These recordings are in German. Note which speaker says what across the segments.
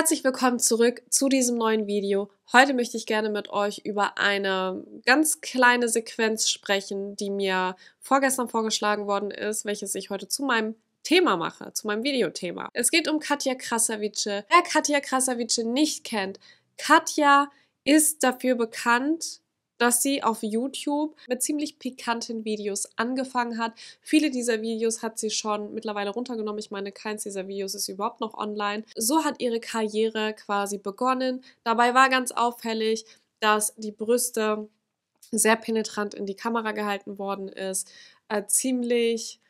Speaker 1: Herzlich willkommen zurück zu diesem neuen Video. Heute möchte ich gerne mit euch über eine ganz kleine Sequenz sprechen, die mir vorgestern vorgeschlagen worden ist, welches ich heute zu meinem Thema mache, zu meinem Videothema. Es geht um Katja Krasavice. Wer Katja Krasavice nicht kennt, Katja ist dafür bekannt, dass sie auf YouTube mit ziemlich pikanten Videos angefangen hat. Viele dieser Videos hat sie schon mittlerweile runtergenommen. Ich meine, keins dieser Videos ist überhaupt noch online. So hat ihre Karriere quasi begonnen. Dabei war ganz auffällig, dass die Brüste sehr penetrant in die Kamera gehalten worden ist, äh, ziemlich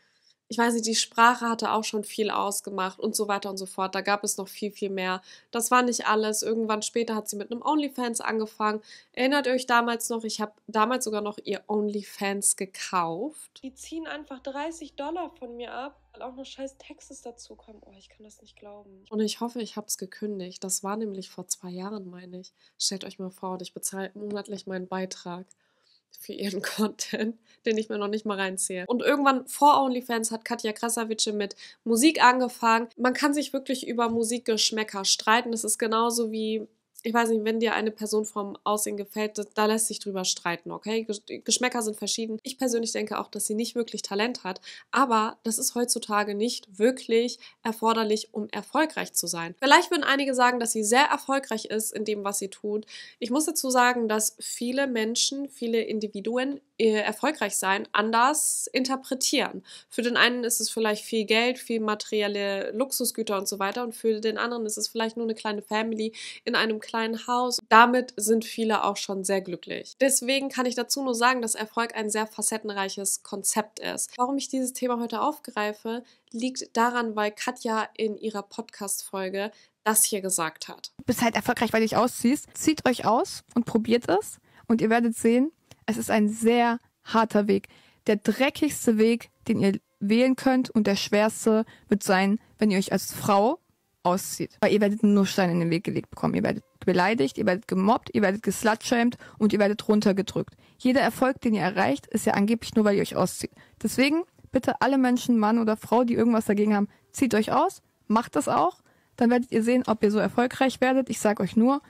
Speaker 1: ich weiß nicht, die Sprache hatte auch schon viel ausgemacht und so weiter und so fort. Da gab es noch viel, viel mehr. Das war nicht alles. Irgendwann später hat sie mit einem OnlyFans angefangen. Erinnert ihr euch damals noch, ich habe damals sogar noch ihr OnlyFans gekauft. Die ziehen einfach 30 Dollar von mir ab, weil auch noch scheiß Texas dazu kommen. Oh, ich kann das nicht glauben. Und ich hoffe, ich habe es gekündigt. Das war nämlich vor zwei Jahren, meine ich. Stellt euch mal vor, und ich bezahle monatlich meinen Beitrag für ihren Content, den ich mir noch nicht mal reinziehe. Und irgendwann vor OnlyFans hat Katja Krasavice mit Musik angefangen. Man kann sich wirklich über Musikgeschmäcker streiten. Das ist genauso wie ich weiß nicht, wenn dir eine Person vom Aussehen gefällt, da lässt sich drüber streiten, okay? Geschmäcker sind verschieden. Ich persönlich denke auch, dass sie nicht wirklich Talent hat, aber das ist heutzutage nicht wirklich erforderlich, um erfolgreich zu sein. Vielleicht würden einige sagen, dass sie sehr erfolgreich ist in dem, was sie tut. Ich muss dazu sagen, dass viele Menschen, viele Individuen äh, erfolgreich sein anders interpretieren. Für den einen ist es vielleicht viel Geld, viel materielle Luxusgüter und so weiter und für den anderen ist es vielleicht nur eine kleine Family in einem kleinen Haus. Damit sind viele auch schon sehr glücklich. Deswegen kann ich dazu nur sagen, dass Erfolg ein sehr facettenreiches Konzept ist. Warum ich dieses Thema heute aufgreife, liegt daran, weil Katja in ihrer Podcast-Folge das hier
Speaker 2: gesagt hat. Bis halt erfolgreich, weil du dich ausziehst. Zieht euch aus und probiert es. Und ihr werdet sehen, es ist ein sehr harter Weg. Der dreckigste Weg, den ihr wählen könnt und der schwerste wird sein, wenn ihr euch als Frau aussieht. Weil ihr werdet nur Steine in den Weg gelegt bekommen. Ihr werdet beleidigt, ihr werdet gemobbt, ihr werdet geslutshamed und ihr werdet runtergedrückt. Jeder Erfolg, den ihr erreicht, ist ja angeblich nur, weil ihr euch auszieht. Deswegen bitte alle Menschen, Mann oder Frau, die irgendwas dagegen haben, zieht euch aus, macht das auch. Dann werdet ihr sehen, ob ihr so erfolgreich werdet. Ich sage euch nur,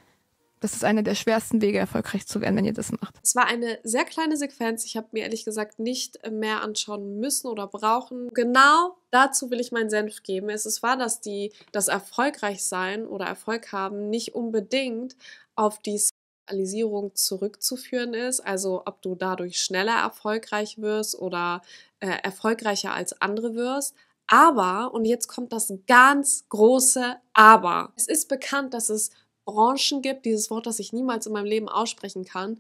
Speaker 2: das ist einer der schwersten Wege, erfolgreich zu werden, wenn ihr das macht. Es war
Speaker 1: eine sehr kleine Sequenz. Ich habe mir ehrlich gesagt nicht äh, mehr anschauen müssen oder brauchen. Genau dazu will ich meinen Senf geben. Es ist wahr, dass die das erfolgreich sein oder Erfolg haben nicht unbedingt auf die Spezialisierung zurückzuführen ist. Also ob du dadurch schneller erfolgreich wirst oder äh, erfolgreicher als andere wirst. Aber, und jetzt kommt das ganz große Aber. Es ist bekannt, dass es Branchen gibt, dieses Wort, das ich niemals in meinem Leben aussprechen kann,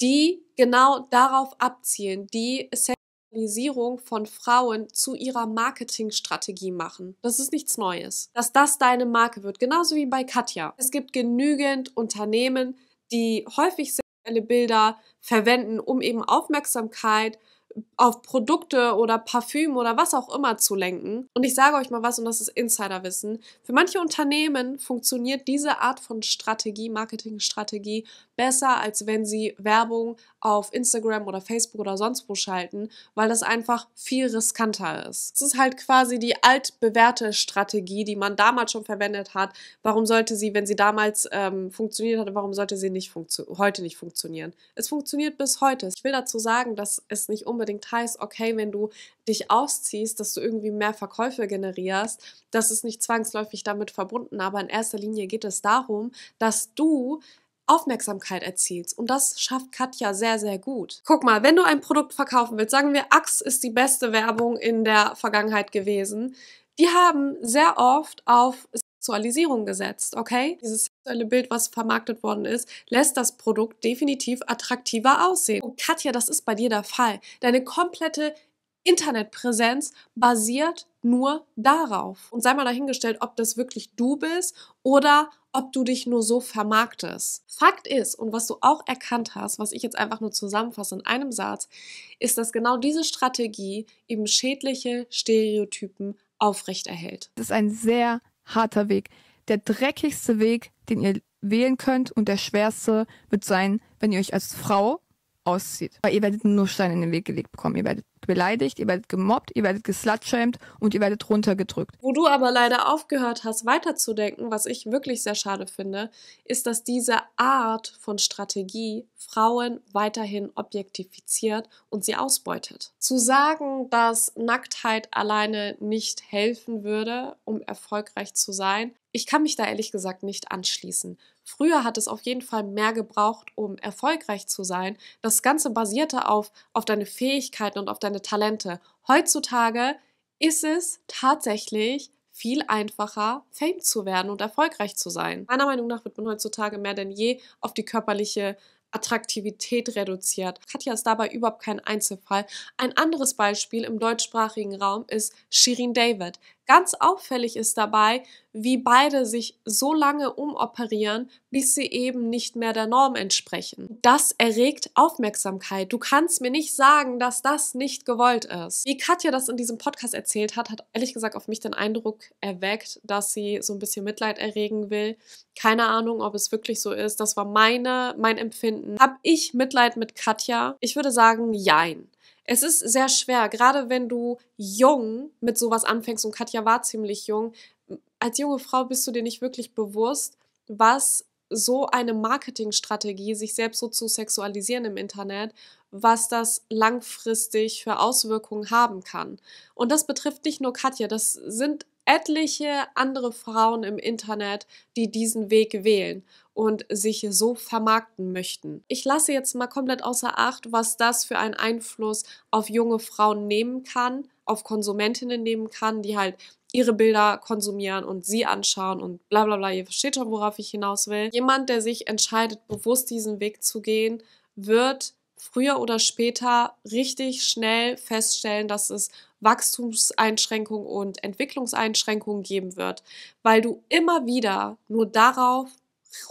Speaker 1: die genau darauf abzielen, die Sexualisierung von Frauen zu ihrer Marketingstrategie machen. Das ist nichts Neues. Dass das deine Marke wird, genauso wie bei Katja. Es gibt genügend Unternehmen, die häufig sexuelle Bilder verwenden, um eben Aufmerksamkeit zu auf Produkte oder Parfüm oder was auch immer zu lenken. Und ich sage euch mal was, und das ist Insiderwissen. Für manche Unternehmen funktioniert diese Art von Strategie, Marketingstrategie, besser, als wenn sie Werbung auf Instagram oder Facebook oder sonst wo schalten, weil das einfach viel riskanter ist. Es ist halt quasi die altbewährte Strategie, die man damals schon verwendet hat. Warum sollte sie, wenn sie damals ähm, funktioniert hat, warum sollte sie nicht heute nicht funktionieren? Es funktioniert bis heute. Ich will dazu sagen, dass es nicht unbedingt unbedingt heißt, okay, wenn du dich ausziehst, dass du irgendwie mehr Verkäufe generierst. Das ist nicht zwangsläufig damit verbunden, aber in erster Linie geht es darum, dass du Aufmerksamkeit erzielst. Und das schafft Katja sehr, sehr gut. Guck mal, wenn du ein Produkt verkaufen willst, sagen wir, Axe ist die beste Werbung in der Vergangenheit gewesen. Die haben sehr oft auf Sexualisierung gesetzt, okay? Dieses sexuelle Bild, was vermarktet worden ist, lässt das Produkt definitiv attraktiver aussehen. Und Katja, das ist bei dir der Fall. Deine komplette Internetpräsenz basiert nur darauf. Und sei mal dahingestellt, ob das wirklich du bist oder ob du dich nur so vermarktest. Fakt ist, und was du auch erkannt hast, was ich jetzt einfach nur zusammenfasse in einem Satz, ist, dass genau diese Strategie eben schädliche Stereotypen
Speaker 2: aufrechterhält. Das ist ein sehr harter Weg. Der dreckigste Weg, den ihr wählen könnt und der schwerste wird sein, wenn ihr euch als Frau auszieht. Weil ihr werdet nur Steine in den Weg gelegt bekommen. Ihr werdet beleidigt, ihr werdet gemobbt, ihr werdet geslutschämt und ihr werdet runtergedrückt.
Speaker 1: Wo du aber leider aufgehört hast, weiterzudenken, was ich wirklich sehr schade finde, ist, dass diese Art von Strategie Frauen weiterhin objektifiziert und sie ausbeutet. Zu sagen, dass Nacktheit alleine nicht helfen würde, um erfolgreich zu sein, ich kann mich da ehrlich gesagt nicht anschließen. Früher hat es auf jeden Fall mehr gebraucht, um erfolgreich zu sein. Das Ganze basierte auf, auf deine Fähigkeiten und auf deine Talente. Heutzutage ist es tatsächlich viel einfacher, Fame zu werden und erfolgreich zu sein. Meiner Meinung nach wird man heutzutage mehr denn je auf die körperliche Attraktivität reduziert. Katja ist dabei überhaupt kein Einzelfall. Ein anderes Beispiel im deutschsprachigen Raum ist Shirin David. Ganz auffällig ist dabei, wie beide sich so lange umoperieren, bis sie eben nicht mehr der Norm entsprechen. Das erregt Aufmerksamkeit. Du kannst mir nicht sagen, dass das nicht gewollt ist. Wie Katja das in diesem Podcast erzählt hat, hat ehrlich gesagt auf mich den Eindruck erweckt, dass sie so ein bisschen Mitleid erregen will. Keine Ahnung, ob es wirklich so ist. Das war meine, mein Empfinden. Hab ich Mitleid mit Katja? Ich würde sagen, jein es ist sehr schwer, gerade wenn du jung mit sowas anfängst und Katja war ziemlich jung. Als junge Frau bist du dir nicht wirklich bewusst, was so eine Marketingstrategie, sich selbst so zu sexualisieren im Internet, was das langfristig für Auswirkungen haben kann. Und das betrifft nicht nur Katja, das sind etliche andere Frauen im Internet, die diesen Weg wählen und sich so vermarkten möchten. Ich lasse jetzt mal komplett außer Acht, was das für einen Einfluss auf junge Frauen nehmen kann, auf Konsumentinnen nehmen kann, die halt ihre Bilder konsumieren und sie anschauen und bla bla bla. Ihr versteht schon, worauf ich hinaus will. Jemand, der sich entscheidet, bewusst diesen Weg zu gehen, wird früher oder später richtig schnell feststellen, dass es Wachstumseinschränkungen und Entwicklungseinschränkungen geben wird, weil du immer wieder nur darauf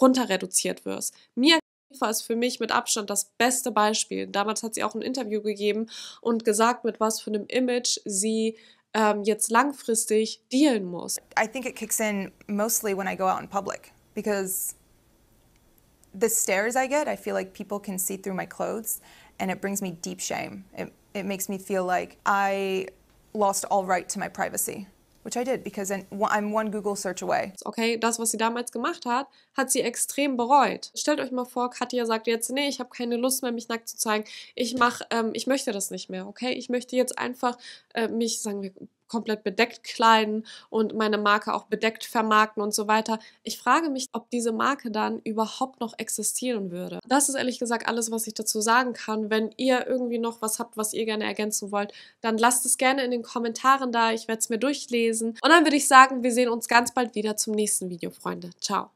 Speaker 1: runter reduziert wirst. Mir ist für mich mit Abstand das beste Beispiel. Damals hat sie auch ein Interview gegeben und gesagt, mit was für einem Image sie ähm, jetzt langfristig dealen muss. I think it kicks in mostly when I go out in public
Speaker 2: because the stares I get, I feel like people can see through my clothes, and it brings me deep shame. It, it makes me feel like I lost all
Speaker 1: right to my privacy. Which I did, because I'm one Google search away. Okay, das, was sie damals gemacht hat, hat sie extrem bereut. Stellt euch mal vor, Katja sagt jetzt, nee, ich habe keine Lust mehr, mich nackt zu zeigen. Ich mach, ähm, ich möchte das nicht mehr, okay? Ich möchte jetzt einfach äh, mich, sagen wir, komplett bedeckt kleiden und meine Marke auch bedeckt vermarkten und so weiter. Ich frage mich, ob diese Marke dann überhaupt noch existieren würde. Das ist ehrlich gesagt alles, was ich dazu sagen kann. Wenn ihr irgendwie noch was habt, was ihr gerne ergänzen wollt, dann lasst es gerne in den Kommentaren da. Ich werde es mir durchlesen. Und dann würde ich sagen, wir sehen uns ganz bald wieder zum nächsten Video, Freunde. Ciao.